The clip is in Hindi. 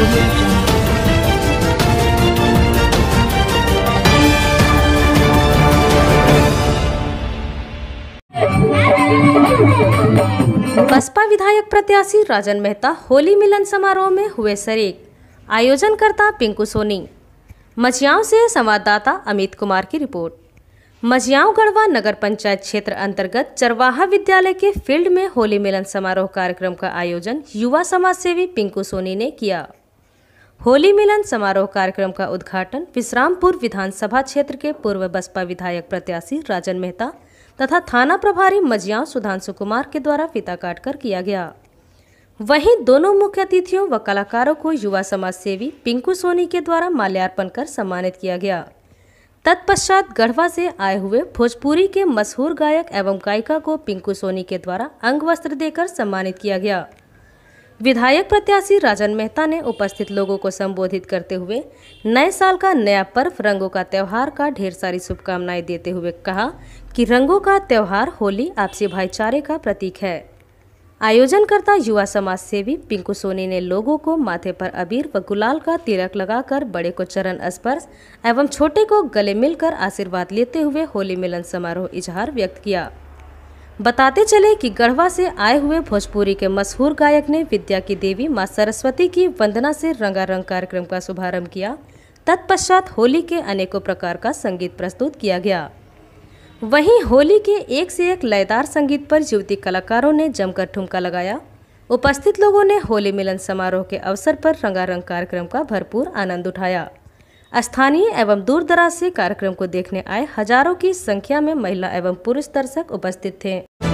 बसपा विधायक प्रत्याशी राजन मेहता होली मिलन समारोह में हुए शरीक आयोजनकर्ता पिंकू सोनी मझियाओं से संवाददाता अमित कुमार की रिपोर्ट मझियाओं गढ़वा नगर पंचायत क्षेत्र अंतर्गत चरवाहा विद्यालय के फील्ड में होली मिलन समारोह कार्यक्रम का आयोजन युवा समाज सेवी पिंकू सोनी ने किया होली मिलन समारोह कार्यक्रम का उद्घाटन विश्रामपुर विधानसभा क्षेत्र के पूर्व बसपा विधायक प्रत्याशी राजन मेहता तथा थाना प्रभारी मजिया सुधांशु कुमार के द्वारा फीता कर किया गया वहीं दोनों मुख्य अतिथियों व कलाकारों को युवा समाज सेवी पिंकू सोनी के द्वारा माल्यार्पण कर सम्मानित किया गया तत्पश्चात गढ़वा से आए हुए भोजपुरी के मशहूर गायक एवं गायिका को पिंकू सोनी के द्वारा अंग वस्त्र देकर सम्मानित किया गया विधायक प्रत्याशी राजन मेहता ने उपस्थित लोगों को संबोधित करते हुए नए साल का नया पर्व रंगों का त्यौहार का ढेर सारी शुभकामनाएं देते हुए कहा कि रंगों का त्यौहार होली आपसी भाईचारे का प्रतीक है आयोजनकर्ता युवा समाज सेवी पिंकू सोनी ने लोगों को माथे पर अबीर व गुलाल का तिलक लगाकर बड़े को चरण स्पर्श एवं छोटे को गले मिलकर आशीर्वाद लेते हुए होली मिलन समारोह इजहार व्यक्त किया बताते चले कि गढ़वा से आए हुए भोजपुरी के मशहूर गायक ने विद्या की देवी मां सरस्वती की वंदना से रंगारंग कार्यक्रम का शुभारंभ किया तत्पश्चात होली के अनेकों प्रकार का संगीत प्रस्तुत किया गया वहीं होली के एक से एक लयदार संगीत पर युवती कलाकारों ने जमकर ठुमका लगाया उपस्थित लोगों ने होली मिलन समारोह के अवसर पर रंगारंग कार्यक्रम का भरपूर आनंद उठाया स्थानीय एवं दूर दराज से कार्यक्रम को देखने आए हजारों की संख्या में महिला एवं पुरुष दर्शक उपस्थित थे